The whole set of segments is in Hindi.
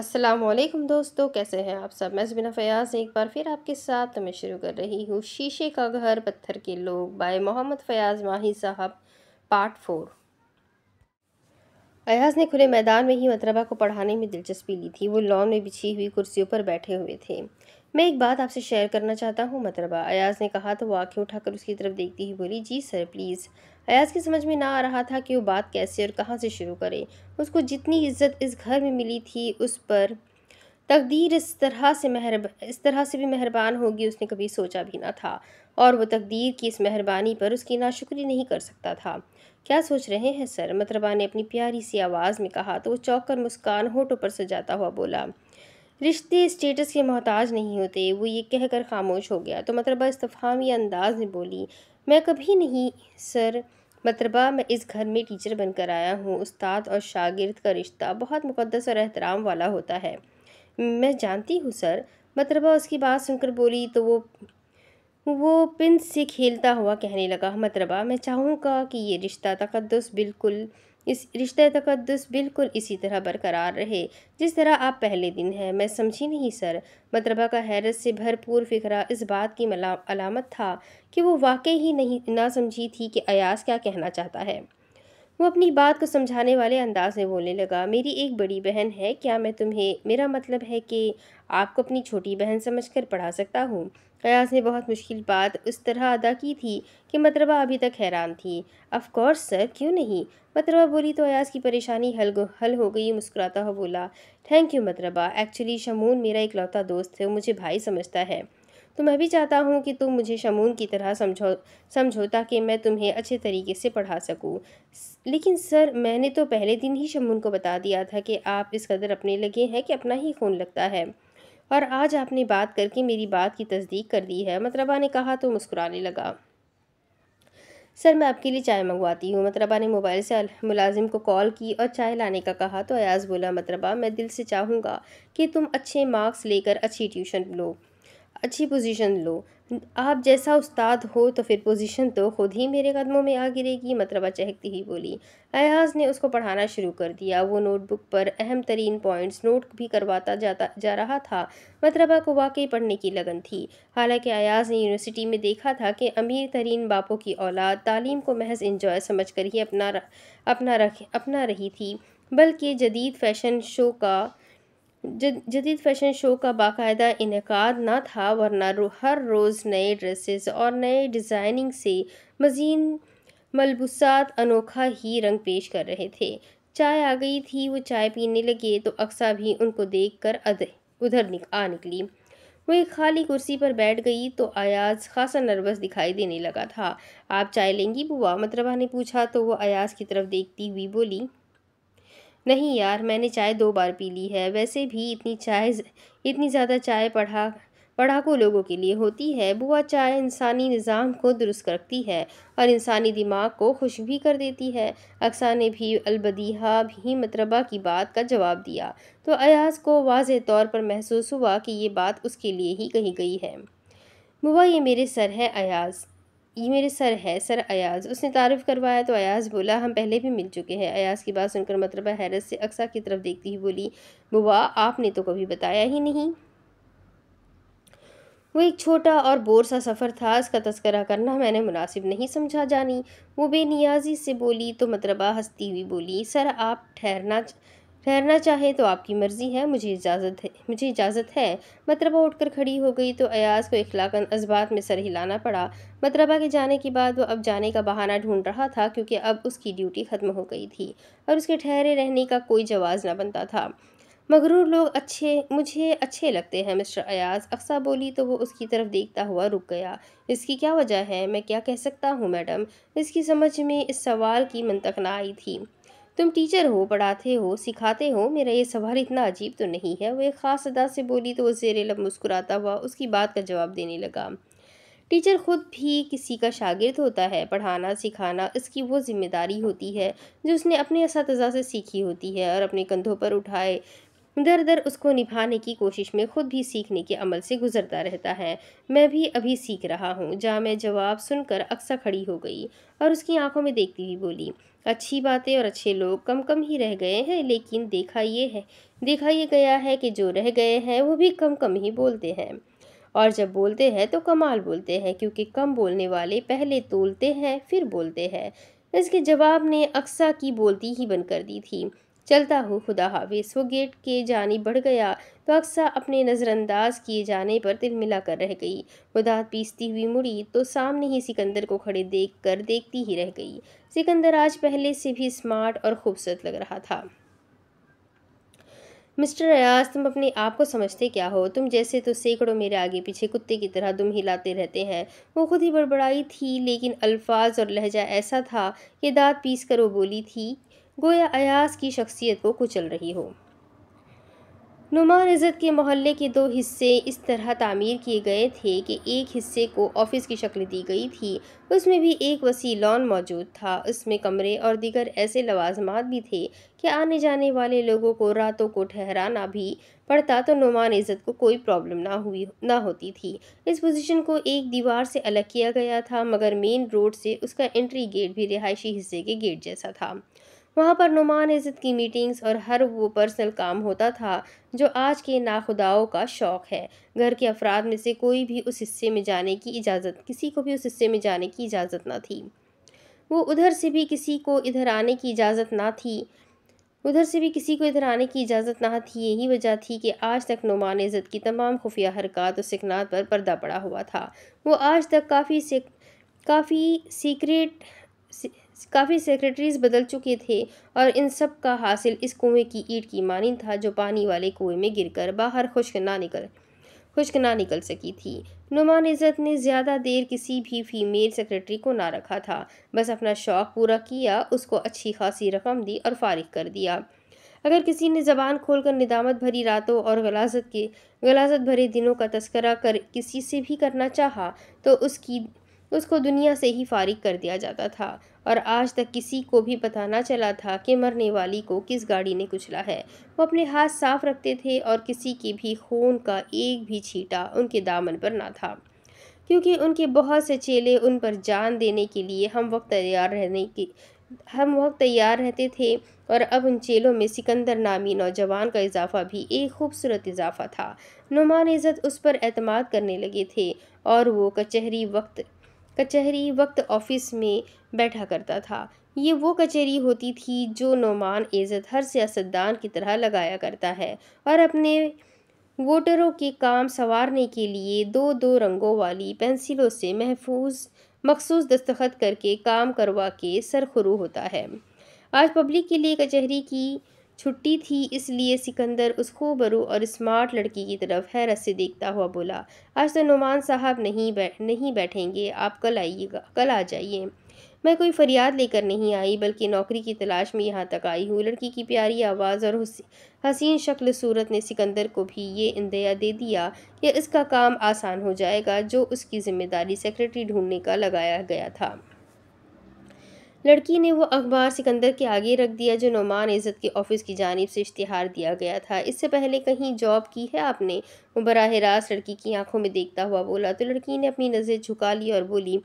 असलम दोस्तों कैसे हैं आप सब मैं जबिना फ़याज़ एक बार फिर आपके साथ मैं शुरू कर रही हूँ शीशे का घर पत्थर के लोग बाय मोहम्मद फ़याज़ माही साहब पार्ट फोर अयाज ने खुले मैदान में ही मतरबा को पढ़ाने में दिलचस्पी ली थी वो लॉन में बिछी हुई कुर्सियों पर बैठे हुए थे मैं एक बात आपसे शेयर करना चाहता हूँ मतरबा अयाज ने कहा तो वो आँखें उठाकर उसकी तरफ देखती हुई बोली जी सर प्लीज़ अयाज की समझ में ना आ रहा था कि वो बात कैसे और कहाँ से शुरू करे उसको जितनी इज्जत इस घर में मिली थी उस पर तकदीर इस तरह से महरब इस तरह से भी मेहरबान होगी उसने कभी सोचा भी ना था और वो तकदीर की इस मेहरबानी पर उसकी नाशुक्री नहीं कर सकता था क्या सोच रहे हैं सर मतरबा ने अपनी प्यारी सी आवाज़ में कहा तो वो चौंक कर मुस्कान होटों पर सजाता हुआ बोला रिश्ते स्टेटस के मोहताज नहीं होते वो ये कहकर खामोश हो गया तो मतलबा इस्तफ़ामी अंदाज में बोली मैं कभी नहीं सर मतरबा मैं इस घर में टीचर बनकर आया हूँ उस्ताद और शागिर्द का रिश्ता बहुत मुक़दस और एहतराम वाला होता है मैं जानती हूँ सर मतरबा उसकी बात सुनकर बोली तो वो वो पिन से खेलता हुआ कहने लगा मतरबा मैं चाहूँगा कि ये रिश्ता तकदस बिल्कुल इस रिश्ते तकदस बिल्कुल इसी तरह बरकरार रहे जिस तरह आप पहले दिन हैं मैं समझी नहीं सर मतरबा का हैरत से भरपूर फिक्रा इस बात की अलामत था कि वो वाकई ही नहीं ना समझी थी कि अयास क्या कहना चाहता है वो अपनी बात को समझाने वाले अंदाज में बोलने लगा मेरी एक बड़ी बहन है क्या मैं तुम्हें मेरा मतलब है कि आपको अपनी छोटी बहन समझ कर पढ़ा सकता हूँ फ़याज़ ने बहुत मुश्किल बात उस तरह अदा की थी कि मतरबा अभी तक हैरान थी अफकोर्स सर क्यों नहीं मतरबा बोली तो अयाज की परेशानी हल हल हो गई मुस्कुराता हुआ बोला थैंक यू मतरबा एक्चुअली शमून मेरा इकलौता दोस्त है वो मुझे भाई समझता है तो मैं भी चाहता हूँ कि तुम मुझे शमून की तरह समझो समझो ताकि मैं तुम्हें अच्छे तरीके से पढ़ा सकूँ लेकिन सर मैंने तो पहले दिन ही शमून को बता दिया था कि आप इस कदर अपने लगे हैं कि अपना ही खून लगता है और आज आपने बात करके मेरी बात की तस्दीक कर दी है मतरबा ने कहा तो मुस्कुराने लगा सर मैं आपके लिए चाय मंगवाती हूँ मतरबा ने मोबाइल से मुलाजिम को कॉल की और चाय लाने का कहा तो अयाज़ बोला मतरबा मैं दिल से चाहूँगा कि तुम अच्छे मार्क्स लेकर अच्छी ट्यूशन लो अच्छी पोजीशन लो आप जैसा उस्ताद हो तो फिर पोजीशन तो खुद ही मेरे कदमों में आ गिरेगी मतलब चहकती अच्छा ही बोली अयाज ने उसको पढ़ाना शुरू कर दिया वो नोटबुक पर अहम तरीन पॉइंट्स नोट भी करवाता जाता जा रहा था मतलबा को वाकई पढ़ने की लगन थी हालांकि अयाज ने यूनिवर्सिटी में देखा था कि अमीर तरीन बापों की औलाद तालीम को महज इंजॉय समझ कर ही अपना अपना रख अपना रही थी बल्कि जदीद फैशन शो का जदीद फैशन शो का बाकायदा इनका ना था वरना रो, हर रोज़ नए ड्रेसेस और नए डिज़ाइनिंग से मज़ीन मलबूसात अनोखा ही रंग पेश कर रहे थे चाय आ गई थी वो चाय पीने लगे तो अक्सा भी उनको देख कर उधर निक, आ निकली वो एक खाली कुर्सी पर बैठ गई तो अयाज खासा नर्वस दिखाई देने लगा था आप चाय लेंगी बुआ मतरबा ने पूछा तो वो अयाज की तरफ देखती हुई बोली नहीं यार मैंने चाय दो बार पी ली है वैसे भी इतनी चाय इतनी ज़्यादा चाय पढ़ा पढ़ाकू लोगों के लिए होती है बुआ चाय इंसानी निज़ाम को दुरुस्त रखती है और इंसानी दिमाग को खुश भी कर देती है अक्सा ने भी अलबदीहा भी मतरबा की बात का जवाब दिया तो अयाज को वाज तौर पर महसूस हुआ कि ये बात उसके लिए ही कही गई है बुआ ये मेरे सर है अयाज ये मेरे सर है सर अयाज उसने तारफ़ करवाया तो अयाज बोला हम पहले भी मिल चुके हैं अयाज की बात सुनकर मतलब हैरत से अक्सा की तरफ देखती ही बोली बुआ आपने तो कभी बताया ही नहीं वो एक छोटा और बोर सा सफ़र था इसका तस्करा करना मैंने मुनासिब नहीं समझा जानी वो बेनियाजी से बोली तो मतलब हंसती हुई बोली सर आप ठहरना ठहरना चाहे तो आपकी मर्ज़ी है मुझे इजाज़त है मुझे इजाज़त है मतरबा उठकर खड़ी हो गई तो अयाज को इखलाकन अजबात में सर हिलाना पड़ा मतरबा के जाने के बाद वो अब जाने का बहाना ढूंढ रहा था क्योंकि अब उसकी ड्यूटी ख़त्म हो गई थी और उसके ठहरे रहने का कोई जवाज़ ना बनता था मगरूर लोग अच्छे मुझे अच्छे लगते हैं मिस्टर अयाज अक्सा बोली तो वो उसकी तरफ देखता हुआ रुक गया इसकी क्या वजह है मैं क्या कह सकता हूँ मैडम इसकी समझ में इस सवाल की मनतक ना आई थी तुम टीचर हो पढ़ाते हो सिखाते हो मेरा ये सवाल इतना अजीब तो नहीं है वह ख़ास अदा से बोली तो वो जेर लब मुस्कुराता हुआ उसकी बात का जवाब देने लगा टीचर ख़ुद भी किसी का शागिर्द होता है पढ़ाना सिखाना इसकी वो जिम्मेदारी होती है जो उसने अपने इस से सीखी होती है और अपने कंधों पर उठाए दर दर उसको निभाने की कोशिश में खुद भी सीखने के अमल से गुजरता रहता है मैं भी अभी सीख रहा हूँ जहाँ मैं जवाब सुनकर अक्सर खड़ी हो गई और उसकी आंखों में देखती हुई बोली अच्छी बातें और अच्छे लोग कम कम ही रह गए हैं लेकिन देखा ये है देखा ये गया है कि जो रह गए हैं वो भी कम कम ही बोलते हैं और जब बोलते हैं तो कमाल बोलते हैं क्योंकि कम बोलने वाले पहले तोलते हैं फिर बोलते हैं इसके जवाब ने अक्सा की बोलती ही बंद कर दी थी चलता हो खुदा हाफिज वो गेट के जानी बढ़ गया तो अक्सा अपने नज़रअंदाज किए जाने पर तिल मिला कर रह गई वो दाँत पीसती हुई मुड़ी तो सामने ही सिकंदर को खड़े देख कर देखती ही रह गई सिकंदर आज पहले से भी स्मार्ट और खूबसूरत लग रहा था मिस्टर रयाज तुम अपने आप को समझते क्या हो तुम जैसे तो सैकड़ों मेरे आगे पीछे कुत्ते की तरह दुम हिलाते रहते हैं वो खुद ही बड़बड़ाई थी लेकिन अल्फाज और लहजा ऐसा था कि दाँत पीस कर वो बोली थी गोया अयास की शख्सियत को कुचल रही हो नुमान इज़्ज़त के मोहल्ले के दो हिस्से इस तरह तामीर किए गए थे कि एक हिस्से को ऑफिस की शक्ल दी गई थी उसमें भी एक वसी लॉन मौजूद था उसमें कमरे और दीगर ऐसे लवाजमात भी थे कि आने जाने वाले लोगों को रातों को ठहराना भी पड़ता तो नुमान इज़्ज़त को कोई प्रॉब्लम ना हुई ना होती थी इस पोजीशन को एक दीवार से अलग किया गया था मगर मेन रोड से उसका एंट्री गेट भी रिहायशी हिस्से के गेट जैसा था वहाँ पर नुमान इज़्ज़त की मीटिंग्स और हर वो पर्सनल काम होता था जो आज के नाखुदाओं का शौक़ है घर के अफराद में से कोई भी उस हिस्से में जाने की इजाज़त किसी को भी उस हिस्से में जाने की इजाज़त ना थी वो उधर से भी किसी को इधर आने की इजाज़त ना थी उधर से भी किसी को इधर आने की इजाज़त ना थी यही वजह थी कि आज तक नुमान इज़्ज़त की तमाम खुफिया हरकत और सिकनात पर पर्दा पड़ा हुआ था वो आज तक काफ़ी से काफ़ी सीक्रेट काफ़ी सेक्रेटरीज बदल चुके थे और इन सब का हासिल इस कुएं की ईट की मानी था जो पानी वाले कुएं में गिरकर बाहर खुश्क ना निकल खुश्क ना निकल सकी थी नुमान इज़्ज़त ने ज़्यादा देर किसी भी फीमेल सेक्रेटरी को ना रखा था बस अपना शौक़ पूरा किया उसको अच्छी खासी रकम दी और फारिग कर दिया अगर किसी ने ज़बान खोलकर निदामत भरी रातों और गलाजत के गलाजत भरे दिनों का तस्करा कर किसी से भी करना चाहा तो उसकी उसको दुनिया से ही फारिग कर दिया जाता था और आज तक किसी को भी पता ना चला था कि मरने वाली को किस गाड़ी ने कुचला है वो अपने हाथ साफ रखते थे और किसी के भी खून का एक भी छीटा उनके दामन पर ना था क्योंकि उनके बहुत से चेले उन पर जान देने के लिए हम वक्त तैयार रहने की हम वक्त तैयार रहते थे और अब उन चेलों में सिकंदर नामी नौजवान का इजाफा भी एक खूबसूरत इजाफा था नुमान इज़्ज़त उस पर अतमाद करने लगे थे और वो कचहरी वक्त कचहरी वक्त ऑफिस में बैठा करता था ये वो कचहरी होती थी जो नौमान एज़त हर सियासतदान की तरह लगाया करता है और अपने वोटरों के काम संवारने के लिए दो दो रंगों वाली पेंसिलों से महफूज मखसूस दस्तखत करके काम करवा के सरखरू होता है आज पब्लिक के लिए कचहरी की छुट्टी थी इसलिए सिकंदर उस खूबरू और स्मार्ट लड़की की तरफ हैरत से देखता हुआ बोला आज तो नुमान साहब नहीं बैठ नहीं बैठेंगे आप कल आइएगा कल आ जाइए मैं कोई फरियाद लेकर नहीं आई बल्कि नौकरी की तलाश में यहाँ तक आई हूँ लड़की की प्यारी आवाज़ और हसीन शक्ल सूरत ने सिकंदर को भी ये इंदया दे दिया कि इसका काम आसान हो जाएगा जो उसकी ज़िम्मेदारी सेक्रेटरी ढूंढने का लगाया गया था लड़की ने वो अखबार सिकंदर के आगे रख दिया जो नुमान इज़्ज़त के ऑफ़िस की जानब से इश्तहार दिया गया था इससे पहले कहीं जॉब की है आपने वो बराह रास्त लड़की की आंखों में देखता हुआ बोला तो लड़की ने अपनी नज़र झुका ली और बोली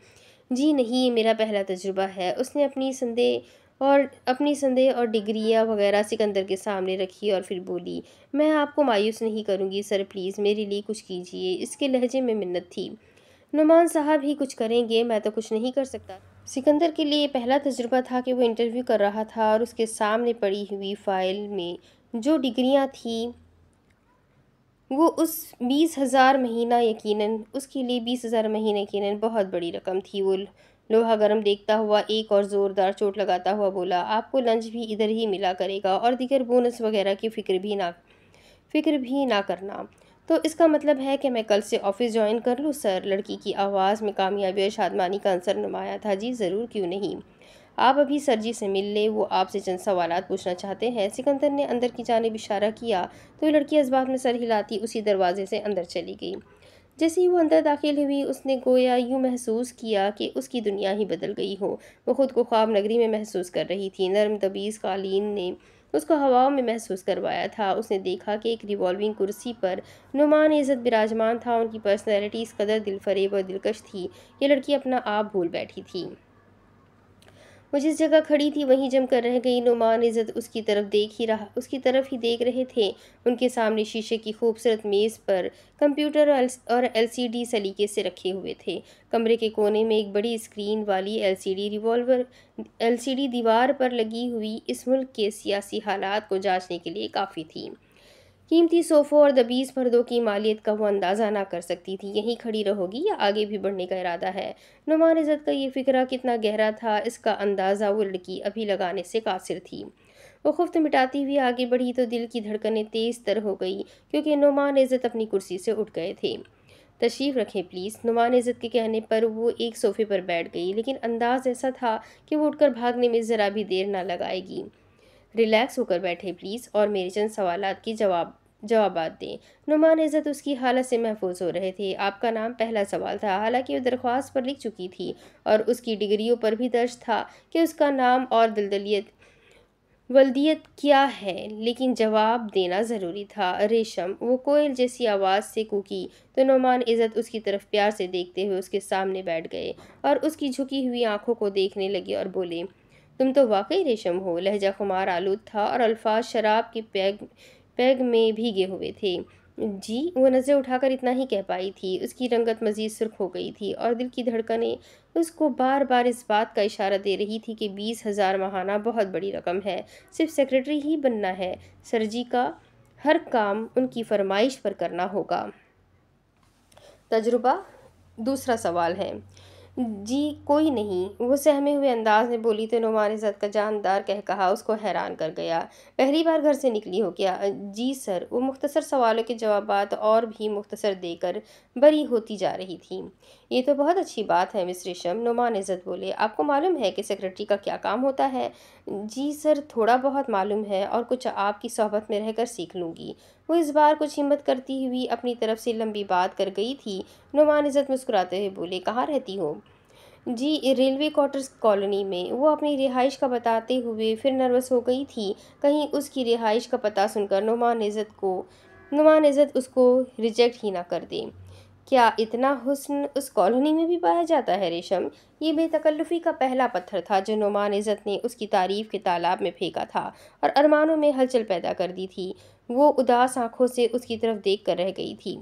जी नहीं ये मेरा पहला तजुर्बा है उसने अपनी संदेह और अपनी संदेह और डिग्रियाँ वगैरह सिकंदर के सामने रखी और फिर बोली मैं आपको मायूस नहीं करूँगी सर प्लीज़ मेरे लिए कुछ कीजिए इसके लहजे में मिन्नत थी नुमान साहब ही कुछ करेंगे मैं तो कुछ नहीं कर सकता सिकंदर के लिए पहला तजुर्बा था कि वो इंटरव्यू कर रहा था और उसके सामने पड़ी हुई फ़ाइल में जो डिग्रियां थी वो उस बीस हज़ार महीना यकीनन उसके लिए बीस हज़ार महीना यकीनन बहुत बड़ी रकम थी वो लोहा गर्म देखता हुआ एक और ज़ोरदार चोट लगाता हुआ बोला आपको लंच भी इधर ही मिला करेगा और दिगर बोनस वगैरह की फ़िक्र भी ना फ़िक्र भी ना करना तो इसका मतलब है कि मैं कल से ऑफ़िस ज्वाइन कर लूँ सर लड़की की आवाज़ में कामयाबी और शादमानी का आंसर नुमाया था जी ज़रूर क्यों नहीं आप अभी सर जी से मिल ले वो आपसे चंद सवाल पूछना चाहते हैं सिकंदर ने अंदर की जानब इशारा किया तो लड़की इस बात में सर हिलाती उसी दरवाजे से अंदर चली गई जैसे ही वो अंदर दाखिल हुई उसने गोया यूँ महसूस किया कि उसकी दुनिया ही बदल गई हो वो ख़ुद को ख्वाब नगरी में महसूस कर रही थी नरम तबीज़ कालीन ने उसको हवाओं में महसूस करवाया था उसने देखा कि एक रिवॉल्विंग कुर्सी पर नुमान इज़्ज़त विराजमान था उनकी पर्सनैलिटी इस कदर दिलफरेब और दिलकश थी ये लड़की अपना आप भूल बैठी थी वो जिस जगह खड़ी थी वहीं जमकर रह गई नुमान इज़्ज़त उसकी तरफ देख ही रहा उसकी तरफ ही देख रहे थे उनके सामने शीशे की खूबसूरत मेज़ पर कंप्यूटर और एलसीडी सलीके से रखे हुए थे कमरे के कोने में एक बड़ी स्क्रीन वाली एलसीडी रिवॉल्वर एलसीडी दीवार पर लगी हुई इस मुल्क के सियासी हालात को जांचने के लिए काफ़ी थी कीमती सोफ़ों और दबीज़ पर्दों की मालियत का वो अंदाज़ा ना कर सकती थी यहीं खड़ी रहोगी या आगे भी बढ़ने का इरादा है नुमान इज़्ज़त का ये फ़िक्रा कितना गहरा था इसका अंदाज़ा वो लड़की अभी लगाने से कासिर थी वो खुफ्त मिटाती हुई आगे बढ़ी तो दिल की धड़कने तेज़ तर हो गई क्योंकि नुमान इज़्ज़त अपनी कुर्सी से उठ गए थे तशरीफ़ रखें प्लीज़ नुमान इज़्ज़त के कहने पर वो एक सोफ़े पर बैठ गई लेकिन अंदाज़ ऐसा था कि वो उठकर भागने में ज़रा भी देर ना लगाएगी रिलैक्स होकर बैठे प्लीज़ और मेरे चंद सवाल की जवाब जवाब दें नुमान इज़्ज़त उसकी हालत से महफूज हो रहे थे आपका नाम पहला सवाल था हालांकि वह दरख्वास्त पर लिख चुकी थी और उसकी डिग्रियों पर भी दर्ज था कि उसका नाम और दलदलियत वल्दियत क्या है लेकिन जवाब देना ज़रूरी था रेशम वो कोयल जैसी आवाज़ से कूकी तो नुमान इज़्ज़त उसकी तरफ प्यार से देखते हुए उसके सामने बैठ गए और उसकी झुकी हुई आँखों को देखने लगे और बोले तुम तो वाकई रेशम हो लहजा खुमार आलूद था और अल्फाज शराब की पैग पैग में भीगे हुए थे जी वो नज़र उठाकर इतना ही कह पाई थी उसकी रंगत मज़ीद सुर्ख हो गई थी और दिल की धड़कनें उसको बार बार इस बात का इशारा दे रही थी कि बीस हज़ार महाना बहुत बड़ी रकम है सिर्फ सेक्रेटरी ही बनना है सर जी का हर काम उनकी फरमाइश पर करना होगा तजुर्बा दूसरा सवाल है जी कोई नहीं गुस्से हमें हुए अंदाज में बोली तो नुमान इज़्ज़त का जानदार कह कहा उसको हैरान कर गया पहली बार घर से निकली हो क्या जी सर वो मुख्तसर सवालों के जवाब और भी मुख्तसर देकर बरी होती जा रही थी ये तो बहुत अच्छी बात है मिस रेशम नुमान इज़्ज़त बोले आपको मालूम है कि सेक्रेटरी का क्या काम होता है जी सर थोड़ा बहुत मालूम है और कुछ आपकी सोहबत में रहकर सीख लूँगी वो इस बार कुछ हिम्मत करती हुई अपनी तरफ से लंबी बात कर गई थी नुमान इज़्ज़त मुस्कुराते हुए बोले कहाँ रहती हो जी रेलवे क्वार्टर्स कॉलोनी में वो अपनी रिहाइश का बताते हुए फिर नर्वस हो गई थी कहीं उसकी रिहाइश का पता सुनकर नुमान इज़्ज़त को नुमान इज़्ज़त उसको रिजेक्ट ही ना कर दें क्या इतना हुस्न उस कॉलोनी में भी पाया जाता है रेशम ये बेतकल्लुफ़ी का पहला पत्थर था जो नुमान इज़्ज़त ने उसकी तारीफ़ के तालाब में फेंका था और अरमानों में हलचल पैदा कर दी थी वो उदास आँखों से उसकी तरफ देख कर रह गई थी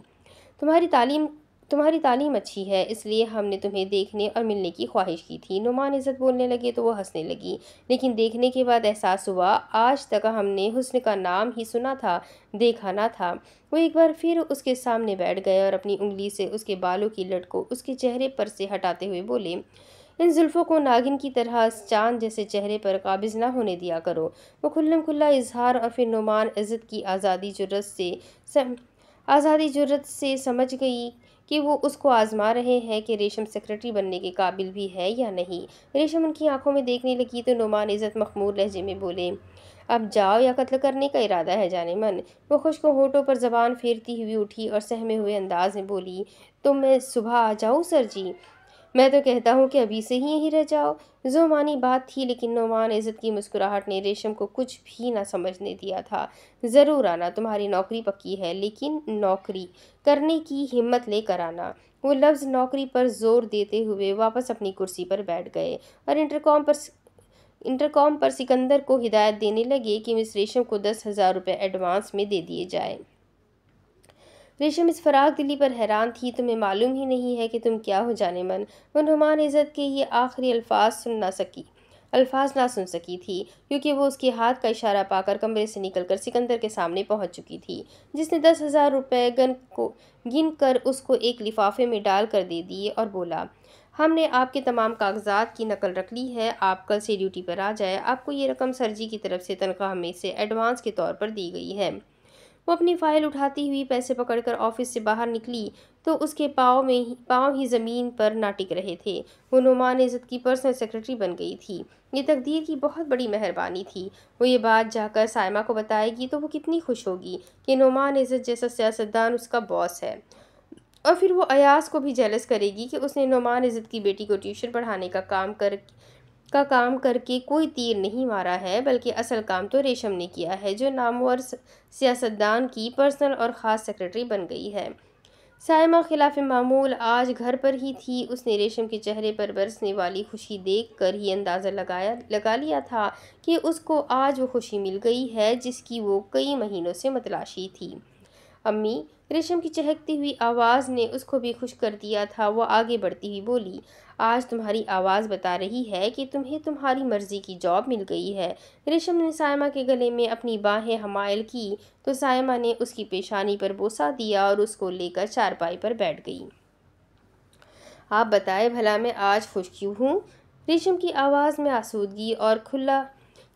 तुम्हारी तालीम तुम्हारी तालीम अच्छी है इसलिए हमने तुम्हें देखने और मिलने की ख्वाहिश की थी नुमान इज़्ज़त बोलने लगे तो वह हंसने लगी लेकिन देखने के बाद एहसास हुआ आज तक हमने हुस्न का नाम ही सुना था देखा ना था वो एक बार फिर उसके सामने बैठ गए और अपनी उंगली से उसके बालों की लट को उसके चेहरे पर से हटाते हुए बोले इन जुल्फ़ों को नागिन की तरह चांद जैसे चेहरे पर काबिज ना होने दिया करो वो खुल्लम खुल्ला इजहार और फिर नुमान इज़्ज़त की आज़ादी जुर्रत से आज़ादी जुर्रत से समझ गई कि वो उसको आज़मा रहे हैं कि रेशम सेक्रेटरी बनने के काबिल भी है या नहीं रेशम उनकी आंखों में देखने लगी तो नुमान इज़्ज़त मखमूर लहजे में बोले अब जाओ या कत्ल करने का इरादा है जाने मन वो खुश को होठों पर ज़बान फेरती हुई उठी और सहमे हुए अंदाज में बोली तो मैं सुबह आ जाऊँ सर जी मैं तो कहता हूँ कि अभी से ही यहीं रह जाओ जो मानी बात थी लेकिन नोमान इज़्ज़त की मुस्कुराहट ने रेशम को कुछ भी ना समझने दिया था ज़रूर आना तुम्हारी नौकरी पक्की है लेकिन नौकरी करने की हिम्मत लेकर आना वो लफ्ज़ नौकरी पर जोर देते हुए वापस अपनी कुर्सी पर बैठ गए और इंटरकॉम पर इंटरकॉम पर सिकंदर को हिदायत देने लगे कि मिस रेशम को दस हज़ार रुपये एडवांस में दे दिए जाए रेशम इस फराग दिली पर हैरान थी तुम्हें मालूम ही नहीं है कि तुम क्या हो जाने मन वो नुमान इज़्ज़त के ये आखिरी अल्फाज सुन ना सकी अल्फाज ना सुन सकी थी क्योंकि वो उसके हाथ का इशारा पाकर कमरे से निकलकर सिकंदर के सामने पहुंच चुकी थी जिसने दस हज़ार रुपये गन को गिन कर उसको एक लिफाफे में डाल कर दे दिए और बोला हमने आपके तमाम कागजात की नकल रख ली है आप कल से ड्यूटी पर आ जाए आपको ये रकम सर जी की तरफ से तनख्वाह में से एडवांस के तौर पर दी गई है वो अपनी फ़ाइल उठाती हुई पैसे पकड़कर ऑफिस से बाहर निकली तो उसके पाँव में ही पाँव ही ज़मीन पर ना टिक रहे थे वो नुमान इज़्ज़त की पर्सनल सेक्रेटरी बन गई थी ये तकदीर की बहुत बड़ी मेहरबानी थी वो ये बात जाकर सायमा को बताएगी तो वो कितनी खुश होगी कि नुमान इज़्ज़त जैसा सियासतदान उसका बॉस है और फिर वो अयास को भी जेलस करेगी कि उसने नुमान इज़्ज़त की बेटी को ट्यूशन पढ़ाने का काम कर का काम करके कोई तीर नहीं मारा है बल्कि असल काम तो रेशम ने किया है जो नामवर सियासतदान की पर्सनल और ख़ास सेक्रेटरी बन गई है सायमा खिलाफ मामूल आज घर पर ही थी उसने रेशम के चेहरे पर बरसने वाली खुशी देख कर ही अंदाज़ा लगाया लगा लिया था कि उसको आज वो खुशी मिल गई है जिसकी वो कई महीनों से मतलाशी थी अम्मी रेशम की चहकती हुई आवाज़ ने उसको भी खुश कर दिया था वो आगे बढ़ती हुई बोली आज तुम्हारी आवाज़ बता रही है कि तुम्हें तुम्हारी मर्ज़ी की जॉब मिल गई है रेशम ने सायमा के गले में अपनी बाहें हमायल की तो सायमा ने उसकी पेशानी पर बोसा दिया और उसको लेकर चारपाई पर बैठ गई आप बताएं भला मैं आज खुश क्यों हूँ रेशम की आवाज़ में आसूदगी और खुला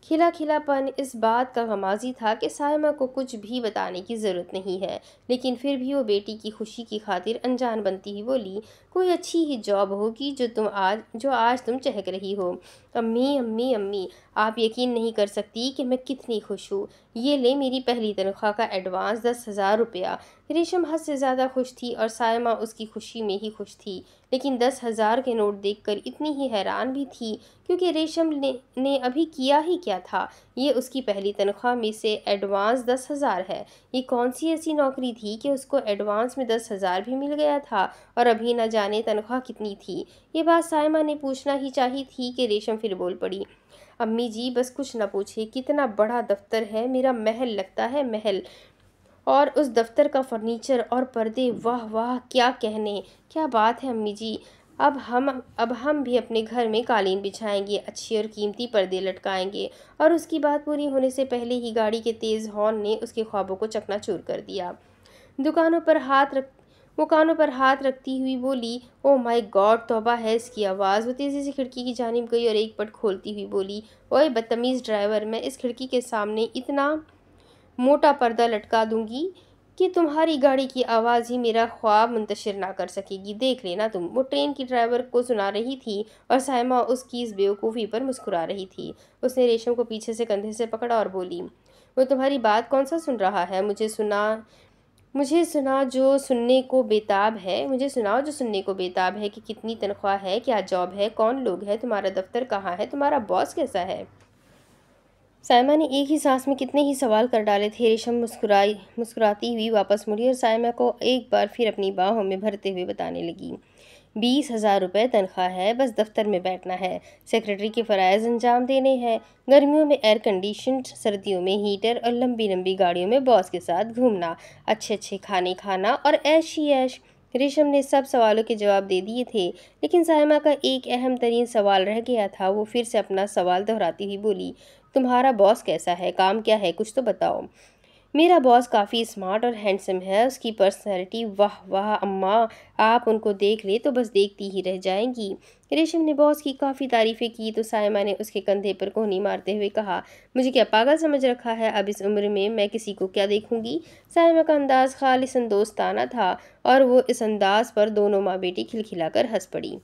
खिला खिलापन इस बात का गमाजी था कि सायमा को कुछ भी बताने की ज़रूरत नहीं है लेकिन फिर भी वो बेटी की खुशी की खातिर अनजान बनती ही बोली कोई अच्छी ही जॉब होगी जो तुम आज जो आज तुम चहक रही हो अम्मी अम्मी अम्मी आप यकीन नहीं कर सकती कि मैं कितनी खुश हूँ ये ले मेरी पहली तनख्वाह का एडवांस दस हज़ार रुपया रेशम हद से ज़्यादा खुश थी और सायमा उसकी खुशी में ही खुश थी लेकिन दस हज़ार के नोट देखकर इतनी ही हैरान भी थी क्योंकि रेशम ने, ने अभी किया ही क्या था ये उसकी पहली तनख्वाह में से एडवांस दस हज़ार है ये कौन सी ऐसी नौकरी थी कि उसको एडवांस में दस हज़ार भी मिल गया था और अभी ना जाने तनख्वाह कितनी थी ये बात सायमा ने पूछना ही चाही थी कि रेशम फिर बोल पड़ी अम्मी जी बस कुछ ना पूछिए कितना बड़ा दफ्तर है मेरा महल लगता है महल और उस दफ्तर का फर्नीचर और पर्दे वाह वाह क्या कहने क्या बात है अम्मी जी अब हम अब हम भी अपने घर में कालीन बिछाएंगे अच्छी और कीमती पर्दे लटकाएंगे और उसकी बात पूरी होने से पहले ही गाड़ी के तेज़ हॉर्न ने उसके ख्वाबों को चकनाचूर कर दिया दुकानों पर हाथ रख वो कानों पर हाथ रखती हुई बोली ओ माई गॉड तोबा है इसकी आवाज़ वो तेज़ी से खिड़की की जानब गई और एक पट खोलती हुई बोली ओए बदतमीज़ ड्राइवर मैं इस खिड़की के सामने इतना मोटा पर्दा लटका दूँगी कि तुम्हारी गाड़ी की आवाज़ ही मेरा ख्वाब मुंतशिर ना कर सकेगी देख लेना तुम वो ट्रेन की ड्राइवर को सुना रही थी और सायमा उसकी इस बेवकूफ़ी पर मुस्कुरा रही थी उसने रेशम को पीछे से कंधे से पकड़ा और बोली वो तुम्हारी बात कौन सा सुन रहा है मुझे सुना मुझे सुनाओ जो सुनने को बेताब है मुझे सुनाओ जो सुनने को बेताब है कि कितनी तनख्वाह है क्या जॉब है कौन लोग है तुम्हारा दफ्तर कहाँ है तुम्हारा बॉस कैसा है सायमा ने एक ही सांस में कितने ही सवाल कर डाले थे रेशम मुस्कुराई मुस्कुराती हुई वापस मुड़ी और सायमा को एक बार फिर अपनी बाहों में भरते हुए बताने लगी बीस हज़ार रुपये तनख्वाह है बस दफ्तर में बैठना है सेक्रेटरी के फ़रज़ अंजाम देने हैं गर्मियों में एयर कंडीशन सर्दियों में हीटर और लंबी लंबी गाड़ियों में बॉस के साथ घूमना अच्छे अच्छे खाने खाना और ऐश ही ऐश रेशम ने सब सवालों के जवाब दे दिए थे लेकिन सायमा का एक अहम तरीन सवाल रह गया था वो फिर से अपना सवाल दोहराती हुई बोली तुम्हारा बॉस कैसा है काम क्या है कुछ तो बताओ मेरा बॉस काफ़ी स्मार्ट और हैंडसम है उसकी पर्सनैलिटी वाह वाह अम्मा आप उनको देख ले तो बस देखती ही रह जाएंगी रेशम ने बॉस की काफ़ी तारीफ़ें की तो सायमा ने उसके कंधे पर कोहनी मारते हुए कहा मुझे क्या पागल समझ रखा है अब इस उम्र में मैं किसी को क्या देखूंगी सायमा का अंदाज़ खालिस अंदोस्ताना था और वो इस अंदाज़ पर दोनों माँ बेटी कर हंस पड़ी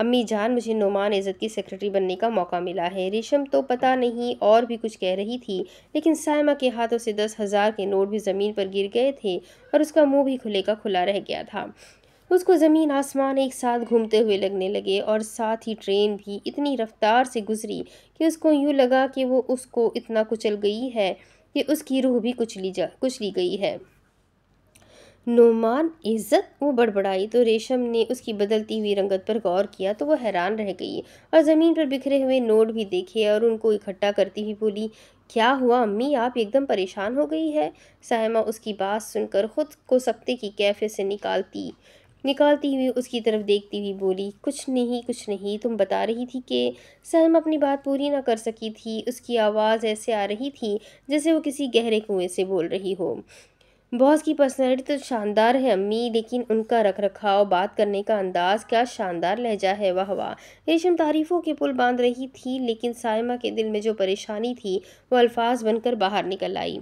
अम्मी जान मुझे नुमान इज़्ज़त की सेक्रेटरी बनने का मौका मिला है रेशम तो पता नहीं और भी कुछ कह रही थी लेकिन सायमा के हाथों से दस हज़ार के नोट भी ज़मीन पर गिर गए थे और उसका मुंह भी खुले का खुला रह गया था उसको ज़मीन आसमान एक साथ घूमते हुए लगने लगे और साथ ही ट्रेन भी इतनी रफ्तार से गुजरी कि उसको यूँ लगा कि वो उसको इतना कुचल गई है कि उसकी रूह भी कुचली जा कुचली गई है नुमान इज़्ज़त वो बड़बड़ाई तो रेशम ने उसकी बदलती हुई रंगत पर गौर किया तो वो हैरान रह गई और ज़मीन पर बिखरे हुए नोट भी देखे और उनको इकट्ठा करती हुई बोली क्या हुआ अम्मी आप एकदम परेशान हो गई है सहमा उसकी बात सुनकर ख़ुद को सख्ते की कैफे से निकालती निकालती हुई उसकी तरफ देखती हुई बोली कुछ नहीं कुछ नहीं तुम बता रही थी कि सहम अपनी बात पूरी ना कर सकी थी उसकी आवाज़ ऐसे आ रही थी जैसे वो किसी गहरे कुएं से बोल रही हो बॉस की पर्सनैलिटी तो शानदार है अम्मी लेकिन उनका रख रखाव बात करने का अंदाज़ क्या शानदार लहजा है वाह वाह रेशम तारीफ़ों के पुल बांध रही थी लेकिन सायमा के दिल में जो परेशानी थी वो अल्फाज बनकर बाहर निकल आई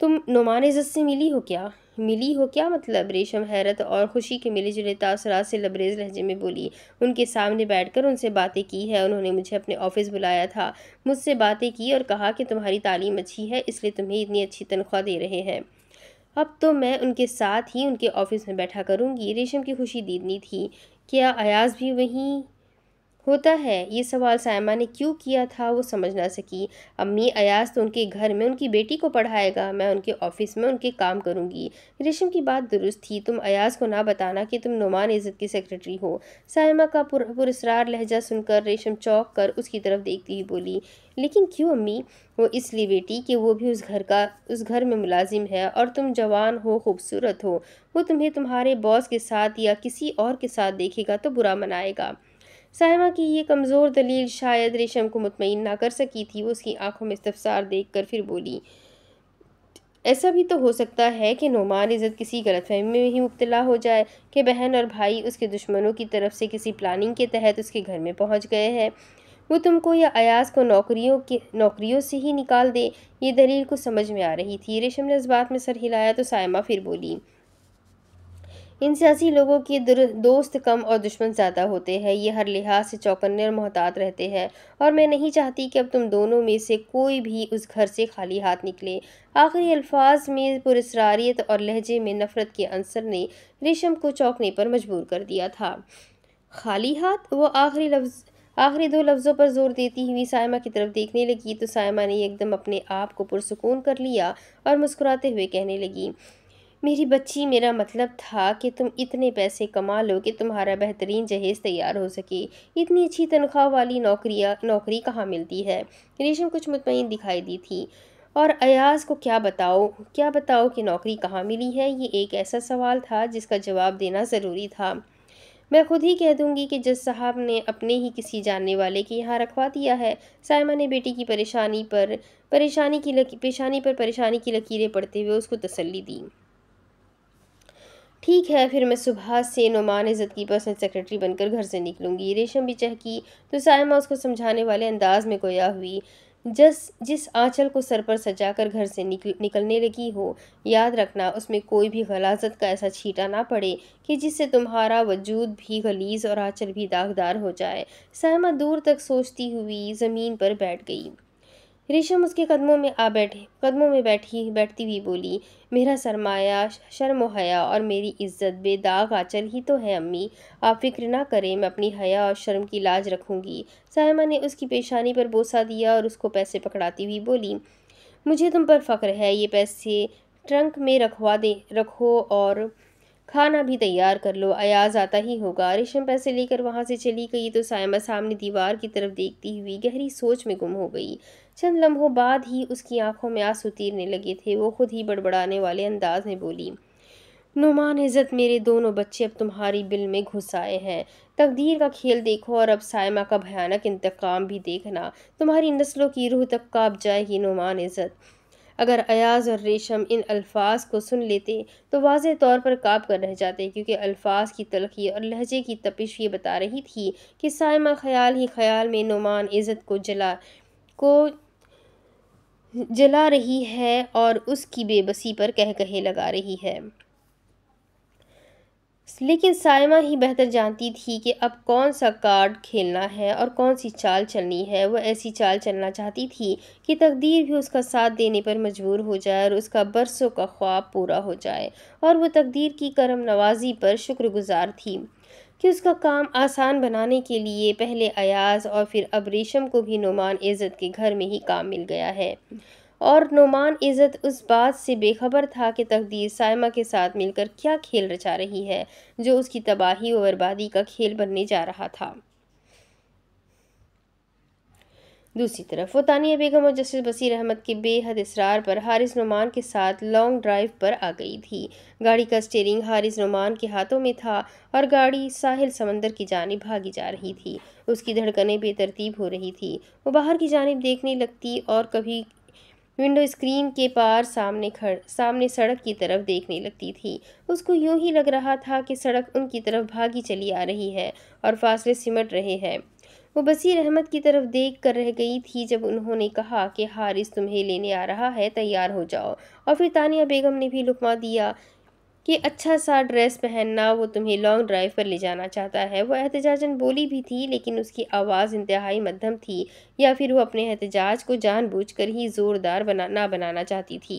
तुम नुमान इज़्ज़त से मिली हो क्या मिली हो क्या मतलब रेशम हैरत और खुशी के मिले जुले तासरा से लबरेज लहजे में बोली उनके सामने बैठकर उनसे बातें की है उन्होंने मुझे अपने ऑफिस बुलाया था मुझसे बातें की और कहा कि तुम्हारी तालीम अच्छी है इसलिए तुम्हें इतनी अच्छी तनख्वाह दे रहे हैं अब तो मैं उनके साथ ही उनके ऑफ़िस में बैठा करूँगी रेशम की खुशी दीदनी थी क्या अयाज भी वहीं होता है ये सवाल सायमा ने क्यों किया था वो समझ ना सकी अम्मी अयास तो उनके घर में उनकी बेटी को पढ़ाएगा मैं उनके ऑफिस में उनके काम करूँगी रेशम की बात दुरुस्त थी तुम अयास को ना बताना कि तुम नुमान इज़्ज़त की सेक्रेटरी हो सायमा का पुरस्ार लहजा सुनकर रेशम चौक कर उसकी तरफ देखती हुई बोली लेकिन क्यों अम्मी वो इसलिए बेटी कि वो भी उस घर का उस घर में मुलाजिम है और तुम जवान हो खूबसूरत हो वो तुम्हें तुम्हारे बॉस के साथ या किसी और के साथ देखेगा तो बुरा मनाएगा साहिमा की ये कमज़ोर दलील शायद रेशम को मुतमिन ना कर सकी थी वो उसकी आंखों में इस्तफसार देख कर फिर बोली ऐसा भी तो हो सकता है कि नुमान इज़्ज़त किसी गलतफहमी में ही मुब्तला हो जाए कि बहन और भाई उसके दुश्मनों की तरफ से किसी प्लानिंग के तहत उसके घर में पहुँच गए हैं वो तुमको या अयास को नौकरियों के नौकरियों से ही निकाल दे ये दलील को समझ में आ रही थी रेशम ने इस बात में सर हिलाया तो सायमा फिर बोली इन सियासी लोगों के दोस्त कम और दुश्मन ज़्यादा होते हैं ये हर लिहाज से चौकन्ने और मोहतात रहते हैं और मैं नहीं चाहती कि अब तुम दोनों में से कोई भी उस घर से खाली हाथ निकले आखिरी अल्फाज में पुरस्रारियत और लहजे में नफ़रत के अंसर ने रेशम को चौंकने पर मजबूर कर दिया था खाली हाथ वो आखिरी लफ्ज़ आखिरी दो लफ्ज़ों पर जोर देती हुई सायमा की तरफ देखने लगी तो सायमा ने एकदम अपने आप को पुरसकून कर लिया और मुस्कुराते हुए कहने लगी मेरी बच्ची मेरा मतलब था कि तुम इतने पैसे कमा लो कि तुम्हारा बेहतरीन जहेज़ तैयार हो सके इतनी अच्छी तनख्वाह वाली नौकरिया नौकरी कहाँ मिलती है रेशम कुछ मुतमिन दिखाई दी थी और अयाज को क्या बताओ क्या बताओ कि नौकरी कहाँ मिली है ये एक ऐसा सवाल था जिसका जवाब देना ज़रूरी था मैं खुद ही कह दूंगी कि जज साहब ने अपने ही किसी जानने वाले के यहाँ रखवा दिया है सायमा ने बेटी की परेशानी पर परेशानी की लकी पेशानी पर परेशानी की लकीरें पड़ते हुए उसको तसल्ली दी ठीक है फिर मैं सुबह से नुमान इज़्ज़त की पर्सनल सेक्रेटरी बनकर घर से निकलूँगी रेशम भी चहकी तो सायमा उसको समझाने वाले अंदाज में गोया हुई जस जिस आंचल को सर पर सजा कर घर से निकल निकलने लगी हो याद रखना उसमें कोई भी गलाजत का ऐसा छीटा ना पड़े कि जिससे तुम्हारा वजूद भी गलीज और आंचल भी दागदार हो जाए सहमा दूर तक सोचती हुई ज़मीन पर बैठ गई रेशम उसके कदमों में आ बैठे कदमों में बैठी बैठती हुई बोली मेरा सरमाया शर्म हया और मेरी इज्जत बेदाग आचल ही तो है अम्मी आप फिक्र ना करें मैं अपनी हया और शर्म की लाज रखूंगी सायमा ने उसकी पेशानी पर बोसा दिया और उसको पैसे पकड़ाती हुई बोली मुझे तुम पर फ़ख्र है ये पैसे ट्रंक में रखवा दे रखो और खाना भी तैयार कर लो अयाज आता ही होगा रेशम पैसे लेकर वहाँ से चली गई तो सायमा सामने दीवार की तरफ देखती हुई गहरी सोच में गुम हो गई चंद लम्हों बाद ही उसकी आंखों में आंसू तीरने लगे थे वो खुद ही बड़बड़ाने वाले अंदाज में बोली नुमान इज़्ज़त मेरे दोनों बच्चे अब तुम्हारी बिल में घुस आए हैं तकदीर का खेल देखो और अब सायमा का भयानक इंतकाम भी देखना तुम्हारी नस्लों की रूह तक काप जाएगी नुमान इज़्ज़त अगर अयाज और रेशम इन अल्फाज को सुन लेते तो वाज तौर पर काप कर रह जाते क्योंकि अल्फाज की तलखी और लहजे की तपिश ये बता रही थी कि सायमा ख्याल ही ख्याल में नुमान इज़्ज़त को जला को जला रही है और उसकी बेबसी पर कह कहे लगा रही है लेकिन सायमा ही बेहतर जानती थी कि अब कौन सा कार्ड खेलना है और कौन सी चाल चलनी है वह ऐसी चाल चलना चाहती थी कि तकदीर भी उसका साथ देने पर मजबूर हो जाए और उसका बरसों का ख्वाब पूरा हो जाए और वह तकदीर की करम नवाजी पर शुक्रगुजार थी कि उसका काम आसान बनाने के लिए पहले अयाज और फिर अब रेशम को भी नुमान इज़्ज़त के घर में ही काम मिल गया है और नुमान इज़्ज़त उस बात से बेखबर था कि तकदीर सायमा के साथ मिलकर क्या खेल रचा रही है जो उसकी तबाही और बर्बादी का खेल बनने जा रहा था दूसरी तरफ वो तानिया बेगम और जस्टिस बसीर अहमद के बेहद इसरार पर हारिस नुमान के साथ लॉन्ग ड्राइव पर आ गई थी गाड़ी का स्टेयरिंग हारिस नुमान के हाथों में था और गाड़ी साहिल समंदर की जानब भागी जा रही थी उसकी धड़कनें बेतरतीब हो रही थी वो बाहर की जानब देखने लगती और कभी विंडो स्क्रीन के पार सामने खड़ सामने सड़क की तरफ देखने लगती थी उसको यूं ही लग रहा था कि सड़क उनकी तरफ भागी चली आ रही है और फासले सिमट रहे हैं वो बसीर अहमद की तरफ देख कर रह गई थी जब उन्होंने कहा कि हारिस तुम्हें लेने आ रहा है तैयार हो जाओ और फिर तानिया बेगम ने भी लुकमा दिया कि अच्छा सा ड्रेस पहनना वो तुम्हें लॉन्ग ड्राइव पर ले जाना चाहता है वह एहतजाजन बोली भी थी लेकिन उसकी आवाज़ इंतहाई मध्यम थी या फिर वो अपने एहतजाज को जानबूझकर ही ज़ोरदार बना ना बनाना चाहती थी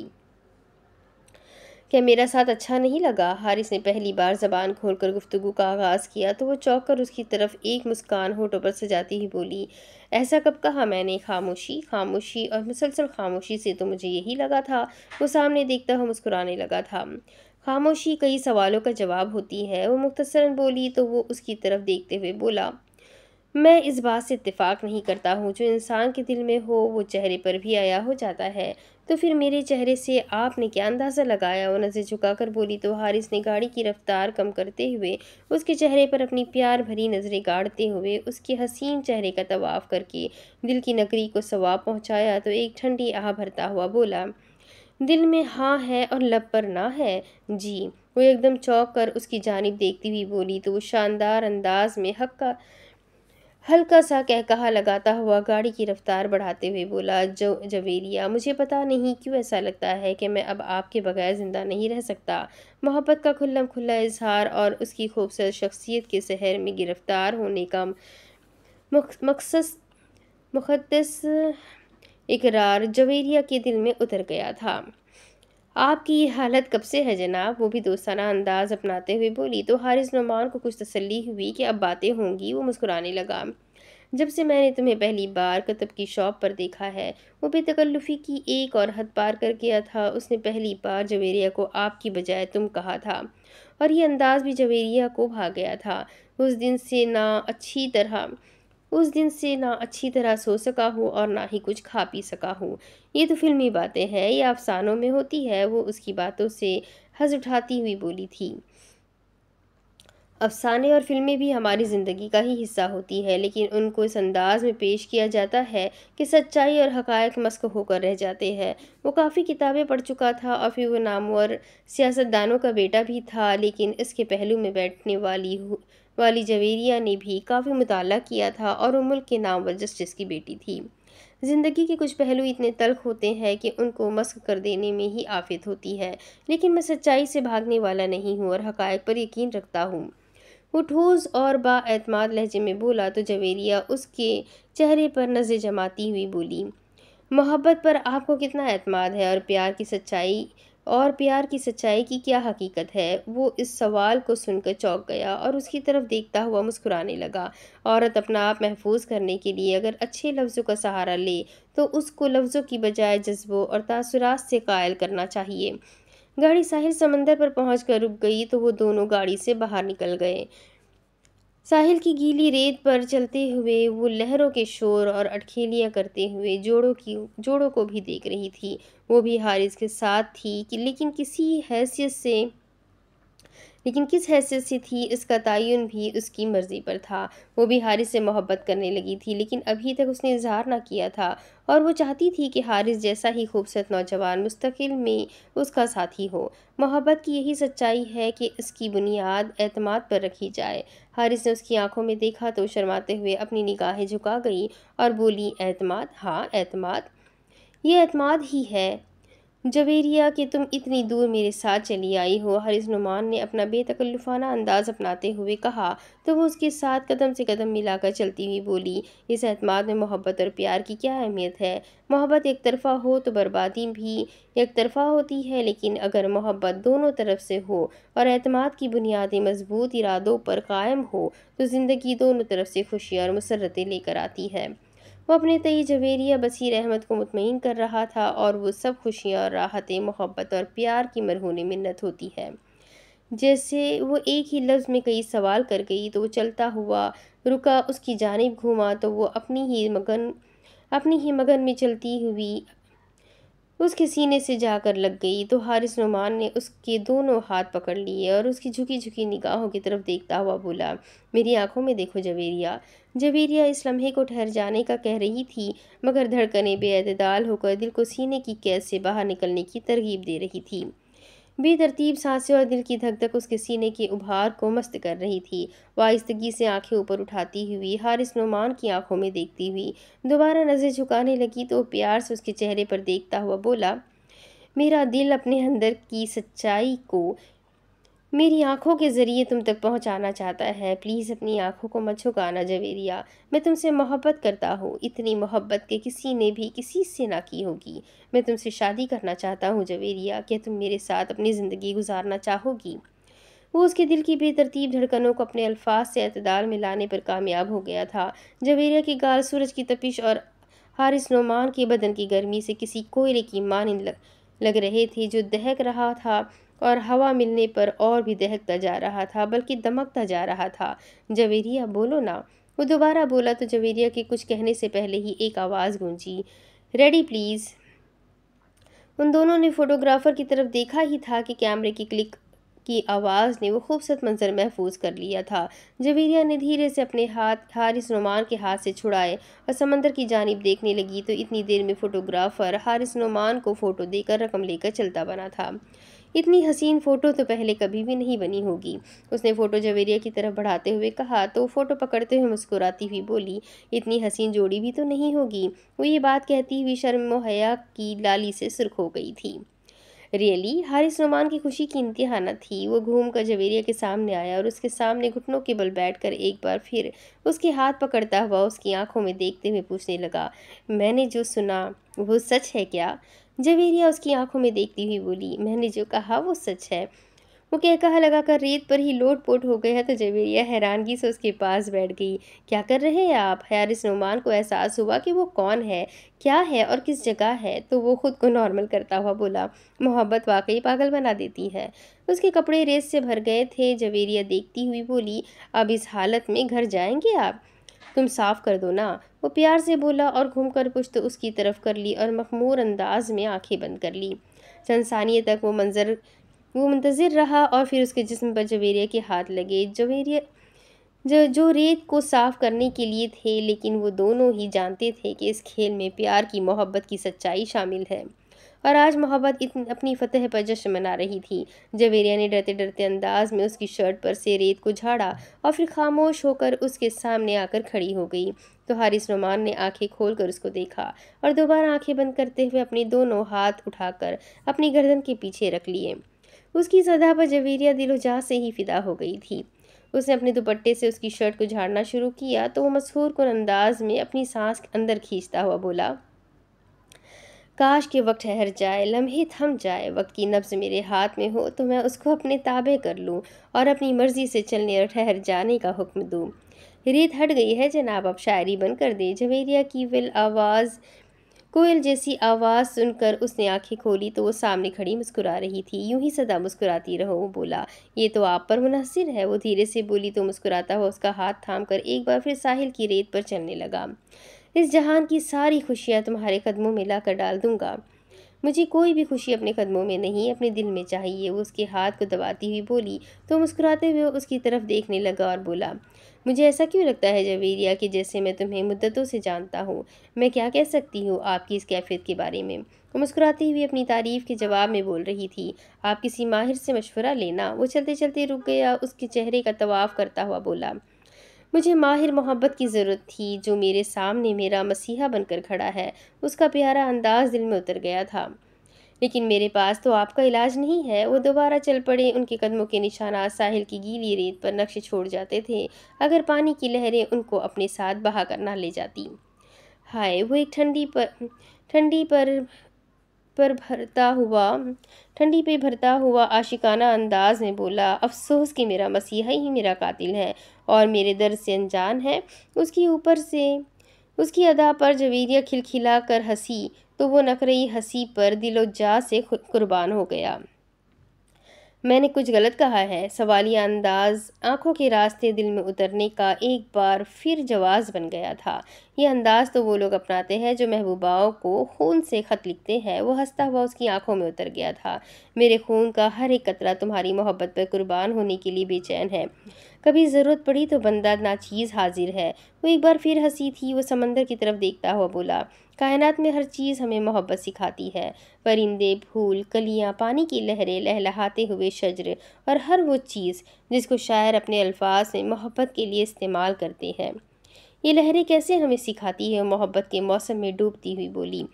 क्या मेरा साथ अच्छा नहीं लगा हारिस ने पहली बार जबान खोलकर गुफ्तगु का आगाज़ किया तो वो चौंक कर उसकी तरफ एक मुस्कान होटों पर सजाती हुई बोली ऐसा कब कहा मैंने खामोशी खामोशी और मुसलसल खामोशी से तो मुझे यही लगा था वो सामने देखता हुआ मुस्कुराने लगा था खामोशी कई सवालों का जवाब होती है वो मुख्तसरन बोली तो वो उसकी तरफ देखते हुए बोला मैं इस बात से इत्तेफाक नहीं करता हूँ जो इंसान के दिल में हो वो चेहरे पर भी आया हो जाता है तो फिर मेरे चेहरे से आपने क्या अंदाज़ा लगाया वो नज़र झुकाकर बोली तो हारिस ने गाड़ी की रफ्तार कम करते हुए उसके चेहरे पर अपनी प्यार भरी नज़रें गाड़ते हुए उसके हसीन चेहरे का तवाफ़ करके दिल की नगरी को सवाब पहुँचाया तो एक ठंडी आह भरता हुआ बोला दिल में हाँ है और लब पर ना है जी वो एकदम चौंक कर उसकी जानब देखती हुई बोली तो वो शानदार अंदाज में हक्का हल्का सा कह कहा लगाता हुआ गाड़ी की रफ्तार बढ़ाते हुए बोला जो जवेरिया मुझे पता नहीं क्यों ऐसा लगता है कि मैं अब आपके बगैर ज़िंदा नहीं रह सकता मोहब्बत का खुल्लम खुल्ला इजहार और उसकी खूबसूरत शख्सियत के शहर में गिरफ़्तार होने का मकसद मुखदस इकरार जवेरिया के दिल में उतर गया था आपकी ये हालत कब से है जनाब वो भी दोस्ताना अंदाज़ अपनाते हुए बोली तो हारिस नुमान को कुछ तसल्ली हुई कि अब बातें होंगी वो मुस्कुराने लगा जब से मैंने तुम्हें पहली बार कतब की शॉप पर देखा है वो बेतकल्लुफ़ी की एक और हद पार कर गया था उसने पहली बार जवेरिया को आपकी बजाय तुम कहा था और ये अंदाज़ भी जवेरिया को भाग गया था उस दिन से ना अच्छी तरह उस दिन से ना अच्छी तरह सो सका हो और ना ही कुछ खा पी सका हो ये तो फिल्मी बातें हैं ये अफसानों में होती है वो उसकी बातों से हंस उठाती हुई बोली थी अफसाने और फिल्में भी हमारी ज़िंदगी का ही हिस्सा होती है लेकिन उनको इस अंदाज में पेश किया जाता है कि सच्चाई और हकायक मस्क होकर रह जाते हैं वो काफ़ी किताबें पढ़ चुका था और फिर वो नामवर सियासतदानों का बेटा भी था लेकिन इसके पहलू में बैठने वाली वाली जवेरिया ने भी काफ़ी मुताल किया था और वो मुल्क के व जस्टिस की बेटी थी ज़िंदगी के कुछ पहलू इतने तल्ख होते हैं कि उनको मस्क कर देने में ही आफत होती है लेकिन मैं सच्चाई से भागने वाला नहीं हूँ और हकायक पर यकीन रखता हूँ वो ठोस और बातमाद लहजे में बोला तो जवेरिया उसके चेहरे पर नज़र जमाती हुई बोली मोहब्बत पर आपको कितना अतमाद है और प्यार की सच्चाई और प्यार की सच्चाई की क्या हकीकत है वो इस सवाल को सुनकर चौंक गया और उसकी तरफ देखता हुआ मुस्कुराने लगा औरत अपना आप महफूज करने के लिए अगर अच्छे लफ्ज़ों का सहारा ले तो उसको लफ्ज़ों की बजाय जज्बों और तसरात से कायल करना चाहिए गाड़ी साहिल समंदर पर पहुंचकर कर रुक गई तो वो दोनों गाड़ी से बाहर निकल गए साहिल की गीली रेत पर चलते हुए वो लहरों के शोर और अटखेलियाँ करते हुए जोड़ों की जोड़ों को भी देख रही थी वो भी हारिस के साथ थी कि लेकिन किसी हैसियत से लेकिन किस हैसियत से थी इसका तयन भी उसकी मर्ज़ी पर था वो भी हारिस से मोहब्बत करने लगी थी लेकिन अभी तक उसने इजहार ना किया था और वो चाहती थी कि हारिस जैसा ही खूबसूरत नौजवान मुस्तकिल में उसका साथी हो मोहब्बत की यही सच्चाई है कि इसकी बुनियाद एतमाद पर रखी जाए हारिस ने उसकी आंखों में देखा तो शर्माते हुए अपनी निगाहें झुका गई और बोली एतमाद हाँ एतमाद ये एतमाद ही है जवेरिया कि तुम इतनी दूर मेरे साथ चली आई हो हरिस नुमान ने अपना बेतकल्लुफाना अंदाज़ अपनाते हुए कहा तो वो उसके साथ कदम से कदम मिलाकर चलती हुई बोली इस अहतमाद में मोहब्बत और प्यार की क्या अहमियत है मोहब्बत एक तरफा हो तो बर्बादी भी एक तरफा होती है लेकिन अगर मोहब्बत दोनों तरफ से हो और अहतमाद की बुनियादी मजबूत इरादों पर कायम हो तो ज़िंदगी दोनों तरफ से खुशी और मसरतें लेकर आती है वो अपने तई जवेरिया बसीर अहमद को मुतमिन कर रहा था और वो सब खुशियाँ और राहतें मोहब्बत और प्यार की मरहून मिन्नत होती है जैसे वो एक ही लफ्ज़ में कई सवाल कर गई तो वो चलता हुआ रुका उसकी जानब घूमा तो वो अपनी ही मगन अपनी ही मगन में चलती हुई उसके सीने से जाकर लग गई तो हारिस नुमान ने उसके दोनों हाथ पकड़ लिए और उसकी झुकी झुकी निगाहों की तरफ देखता हुआ बोला मेरी आंखों में देखो जवेरिया जवेरिया इस लम्हे को ठहर जाने का कह रही थी मगर धड़कने बेअतदाल होकर दिल को सीने की कैद से बाहर निकलने की तरगीब दे रही थी बेतरतीब सांसें और दिल की धक धक उसके सीने की उभार को मस्त कर रही थी वाइस्तगी से आंखें ऊपर उठाती हुई हारिस नुमान की आंखों में देखती हुई दोबारा नज़र झुकाने लगी तो प्यार से उसके चेहरे पर देखता हुआ बोला मेरा दिल अपने अंदर की सच्चाई को मेरी आँखों के ज़रिए तुम तक पहुँचाना चाहता है प्लीज़ अपनी आँखों को मत झुकाना जवेरिया मैं तुमसे मोहब्बत करता हूँ इतनी मोहब्बत के किसी ने भी किसी से ना की होगी मैं तुमसे शादी करना चाहता हूँ जवेरिया क्या तुम मेरे साथ अपनी ज़िंदगी गुजारना चाहोगी वो उसके दिल की बेतरतीब धड़कनों को अपने अल्फाज से अतदाल में लाने पर कामयाब हो गया था जवेरिया के गाल सूरज की तपिश और हारिस नुमान के बदन की गर्मी से किसी कोयले की मानंद लग रहे थे जो दहक रहा था और हवा मिलने पर और भी दहकता जा रहा था बल्कि दमकता जा रहा था जवेरिया बोलो ना वो दोबारा बोला तो जवेरिया के कुछ कहने से पहले ही एक आवाज़ गूंजी रेडी प्लीज़ उन दोनों ने फ़ोटोग्राफ़र की तरफ देखा ही था कि कैमरे की क्लिक की आवाज़ ने वो खूबसूरत मंजर महफूज कर लिया था जवेरिया ने धीरे से अपने हाथ हारिस नुमान के हाथ से छुड़ाए और समंदर की जानब देखने लगी तो इतनी देर में फ़ोटोग्राफ़र हारिस नुमान को फ़ोटो देकर रकम लेकर चलता बना था इतनी हसीन फ़ोटो तो पहले कभी भी नहीं बनी होगी उसने फ़ोटो जवेरिया की तरफ बढ़ाते हुए कहा तो फ़ोटो पकड़ते हुए मुस्कुराती हुई बोली इतनी हसीन जोड़ी भी तो नहीं होगी वो ये बात कहती हुई शर्म मुहैया की लाली से सुरख हो गई थी रियली हारिस नुमान की खुशी की इंतहा न थी वो घूम कर जवेरिया के सामने आया और उसके सामने घुटनों के बल बैठ कर एक बार फिर उसके हाथ पकड़ता हुआ उसकी आंखों में देखते हुए पूछने लगा मैंने जो सुना वो सच है क्या जवेरिया उसकी आंखों में देखती हुई बोली मैंने जो कहा वो सच है वो कह लगा लगाकर रेत पर ही लोट पोट हो गया तो जवेरिया हैरानगी से उसके पास बैठ गई क्या कर रहे हैं आप हैरिस नुमान को एहसास हुआ कि वो कौन है क्या है और किस जगह है तो वो खुद को नॉर्मल करता हुआ बोला मोहब्बत वाकई पागल बना देती है उसके कपड़े रेत से भर गए थे जवेरिया देखती हुई बोली अब इस हालत में घर जाएंगे आप तुम साफ़ कर दो ना वो प्यार से बोला और कर कुछ तो उसकी तरफ कर ली और मखमूर अंदाज में आँखें बंद कर ली सनसानिए तक वो मंज़र वो मुंतज़र रहा और फिर उसके जिसम पर जवेरिया के हाथ लगे जवेरिया जो जो रेत को साफ़ करने के लिए थे लेकिन वो दोनों ही जानते थे कि इस खेल में प्यार की मोहब्बत की सच्चाई शामिल है और आज मोहब्बत अपनी फतेह पर जश्न मना रही थी जवेरिया ने डरते डरते अंदाज में उसकी शर्ट पर से रेत को झाड़ा और फिर खामोश होकर उसके सामने आकर खड़ी हो गई तो हारिस रोमान ने आंखें खोलकर उसको देखा और दोबारा आंखें बंद करते हुए अपने दोनों हाथ उठाकर अपनी गर्दन के पीछे रख लिए उसकी सदा पर जवेरिया दिलोजा से ही फिदा हो गई थी उसने अपने दुपट्टे से उसकी शर्ट को झाड़ना शुरू किया तो वो मशहूर कन अंदाज में अपनी सांस अंदर खींचता हुआ बोला काश के वक्त ठहर जाए लम्हे थम जाए वक्त की नब्ज़ मेरे हाथ में हो तो मैं उसको अपने ताबे कर लूँ और अपनी मर्ज़ी से चलने और ठहर जाने का हुक्म दूँ रेत हट गई है जनाब अब शायरी बन कर दें जवेरिया की विल आवाज़ कोयल जैसी आवाज़ सुनकर उसने आंखें खोली तो वो सामने खड़ी मुस्कुरा रही थी यूं ही सदा मुस्कुराती रहो वो बोला ये तो आप पर मुनहसर है वो धीरे से बोली तो मुस्कुराता हुआ उसका हाथ थाम कर एक बार फिर साहिल की रेत पर चलने लगा इस जहान की सारी खुशियाँ तुम्हारे कदमों में ला कर डाल दूँगा मुझे कोई भी खुशी अपने कदमों में नहीं अपने दिल में चाहिए वो उसके हाथ को दबाती हुई बोली तो मुस्कुराते हुए उसकी तरफ देखने लगा और बोला मुझे ऐसा क्यों लगता है जवेरिया कि जैसे मैं तुम्हें मुद्दतों से जानता हूँ मैं क्या कह सकती हूँ आपकी इस कैफियत के बारे में वो मुस्कुराती हुई अपनी तारीफ़ के जवाब में बोल रही थी आप किसी माहिर से मशवरा लेना वो चलते चलते रुक गया उसके चेहरे का तवाफ़ करता हुआ बोला मुझे माहिर मोहब्बत की ज़रूरत थी जो मेरे सामने मेरा मसीहा बनकर खड़ा है उसका प्यारा अंदाज दिल में उतर गया था लेकिन मेरे पास तो आपका इलाज नहीं है वो दोबारा चल पड़े उनके कदमों के निशाना साहिल की गीली रेत पर नक्श छोड़ जाते थे अगर पानी की लहरें उनको अपने साथ बहा कर ना ले जाती हाय वो एक ठंडी पर ठंडी पर पर भरता हुआ ठंडी पे भरता हुआ आशिकाना अंदाज में बोला अफसोस कि मेरा मसीहा ही मेरा कातिल है और मेरे दर से अनजान है उसकी ऊपर से उसकी अदा पर जवेरिया खिलखिला कर हंसी तो वो नखरई हंसी पर दिलोजा से कुर्बान हो गया मैंने कुछ गलत कहा है सवालिया अंदाज आंखों के रास्ते दिल में उतरने का एक बार फिर जवाज़ बन गया था यह अंदाज़ तो वो लोग अपनाते हैं जो महबूबाओं को खून से ख़त लिखते हैं वो हंसता हुआ उसकी आंखों में उतर गया था मेरे खून का हर एक कतरा तुम्हारी मोहब्बत पर कुर्बान होने के लिए बेचैन है कभी ज़रूरत पड़ी तो बंदा नाचीज़ हाजिर है वो एक बार फिर हंसी थी वो समंदर की तरफ देखता हुआ बोला कायनात में हर चीज़ हमें मोहब्बत सिखाती है परिंदे फूल कलियाँ पानी की लहरें लहलहाते हुए शजर और हर वो चीज़ जिसको शायर अपने अल्फाज में मोहब्बत के लिए इस्तेमाल करते हैं ये लहरें कैसे हमें सिखाती है मोहब्बत के मौसम में डूबती हुई बोली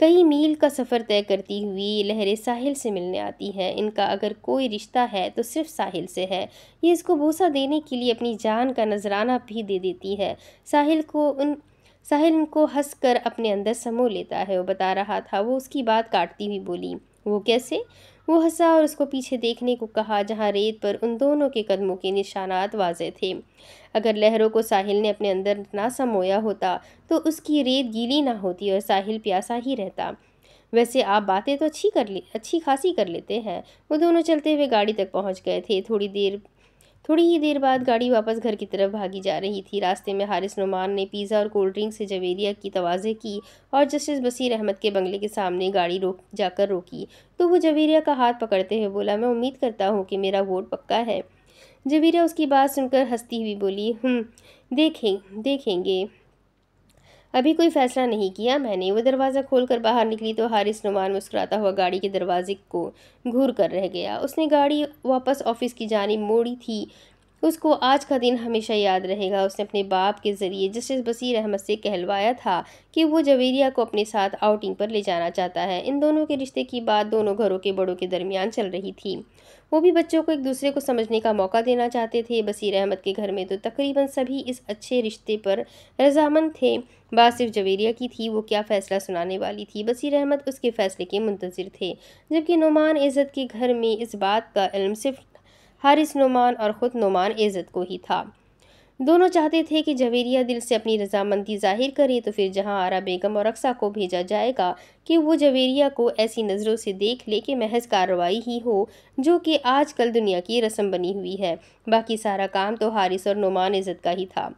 कई मील का सफ़र तय करती हुई लहरें साहिल से मिलने आती हैं इनका अगर कोई रिश्ता है तो सिर्फ साहिल से है ये इसको भूसा देने के लिए अपनी जान का नजराना भी दे देती है साहिल को उन साहिल उनको हंस कर अपने अंदर समो लेता है वो बता रहा था वो उसकी बात काटती हुई बोली वो कैसे वो हंसा और उसको पीछे देखने को कहा जहाँ रेत पर उन दोनों के कदमों के निशानात वाजे थे अगर लहरों को साहिल ने अपने अंदर ना समोया होता तो उसकी रेत गीली ना होती और साहिल प्यासा ही रहता वैसे आप बातें तो अच्छी कर ले अच्छी खासी कर लेते हैं वो दोनों चलते हुए गाड़ी तक पहुंच गए थे थोड़ी देर थोड़ी ही देर बाद गाड़ी वापस घर की तरफ भागी जा रही थी रास्ते में हारिस नुमान ने पिज़्ज़ा और कोल्ड ड्रिंक से जवेरिया की तोज़े की और जस्टिस बसीर अहमद के बंगले के सामने गाड़ी रोक जाकर रोकी तो वो जवेरिया का हाथ पकड़ते हुए बोला मैं उम्मीद करता हूँ कि मेरा वोट पक्का है जवेरिया उसकी बात सुनकर हंसती हुई बोली हम्म, देखें देखेंगे अभी कोई फैसला नहीं किया मैंने वो दरवाज़ा खोल कर बाहर निकली तो हारिस नुमान मुस्कुराता हुआ गाड़ी के दरवाजे को घूर कर रह गया उसने गाड़ी वापस ऑफिस की जानी मोड़ी थी उसको आज का दिन हमेशा याद रहेगा उसने अपने बाप के ज़रिए जस्टिस बसीर अहमद से कहलवाया था कि वो जवेरिया को अपने साथ आउटिंग पर ले जाना चाहता है इन दोनों के रिश्ते की बात दोनों घरों के बड़ों के दरमियान चल रही थी वो भी बच्चों को एक दूसरे को समझने का मौका देना चाहते थे बसीर अहमद के घर में तो तकरीबन सभी इस अच्छे रिश्ते पर रजामंद थे बात सिर्फ जवेरिया की थी वो क्या फ़ैसला सुनाने वाली थी बसीर अहमद उसके फ़ैसले के मुंतज़र थे जबकि नुमान इज़्ज़त के घर में इस बात का इल्म सिर्फ हारिस नुमान और ख़ुद नुमान इज़्ज़त को ही था दोनों चाहते थे कि जवेरिया दिल से अपनी रजामंदी जाहिर करे तो फिर जहां आरा बेगम और अक्सा को भेजा जाएगा कि वो जवेरिया को ऐसी नज़रों से देख ले कि महज कार्रवाई ही हो जो कि आजकल दुनिया की रस्म बनी हुई है बाकी सारा काम तो हारिस और नुमान इज़्ज़त का ही था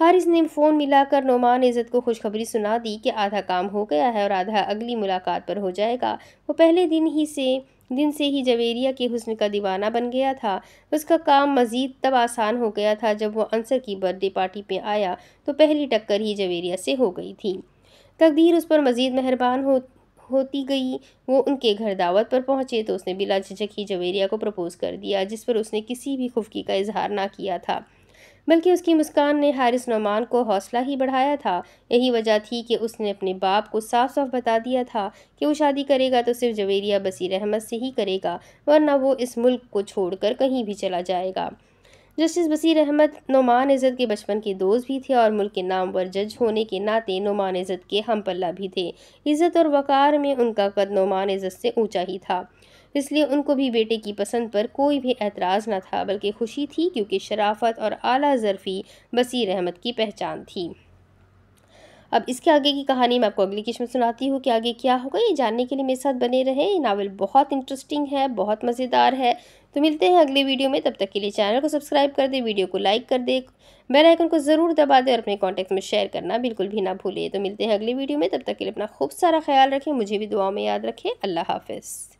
हारिस ने फ़ोन मिलाकर नुमान इज़्ज़त को खुशखबरी सुना दी कि आधा काम हो गया है और आधा अगली मुलाकात पर हो जाएगा वो पहले दिन ही से दिन से ही जवेरिया के हुस्न का दीवाना बन गया था उसका काम मज़ीद तब आसान हो गया था जब वो अंसर की बर्थडे पार्टी पे आया तो पहली टक्कर ही जवेरिया से हो गई थी तकदीर उस पर मज़ीद मेहरबान हो होती गई वो उनके घर दावत पर पहुंचे तो उसने बिला झिझक ही जवेरिया को प्रपोज़ कर दिया जिस पर उसने किसी भी खुफकी का इजहार ना किया था बल्कि उसकी मुस्कान ने हारिस नौमान को हौसला ही बढ़ाया था यही वजह थी कि उसने अपने बाप को साफ साफ बता दिया था कि वो शादी करेगा तो सिर्फ जवेरिया बसीर अहमद से ही करेगा वरना वो इस मुल्क को छोड़कर कहीं भी चला जाएगा जस्टिस बसीर अहमद नुमान इज़्ज़त के बचपन के दोस्त भी थे और मुल्क के नाम पर जज होने के नाते नुमान इज़्ज़त के हम पल्ला भी थे इज़्ज़त और वक़ार में उनका कद नुमान इज़्ज़त से ऊँचा ही था इसलिए उनको भी बेटे की पसंद पर कोई भी एतराज़ न था बल्कि खुशी थी क्योंकि शराफत और आला ज़रफ़ी बसीर अहमद की पहचान थी अब इसके आगे की कहानी मैं आपको अगली किश्म सुनाती हूँ कि आगे क्या होगा ये जानने के लिए मेरे साथ बने रहें ये नावल बहुत इंटरेस्टिंग है बहुत मज़ेदार है तो मिलते हैं अगले वीडियो में तब तक के लिए चैनल को सब्सक्राइब कर दे वीडियो को लाइक कर दे बेल आइकन को ज़रूर दबा दे और अपने कॉन्टैक्ट में शेयर करना बिल्कुल भी ना भूलें तो मिलते हैं अगले वीडियो में तब तक के लिए अपना खूब सारा ख्याल रखें मुझे भी दुआ में याद रखें अल्लाह हाफिज़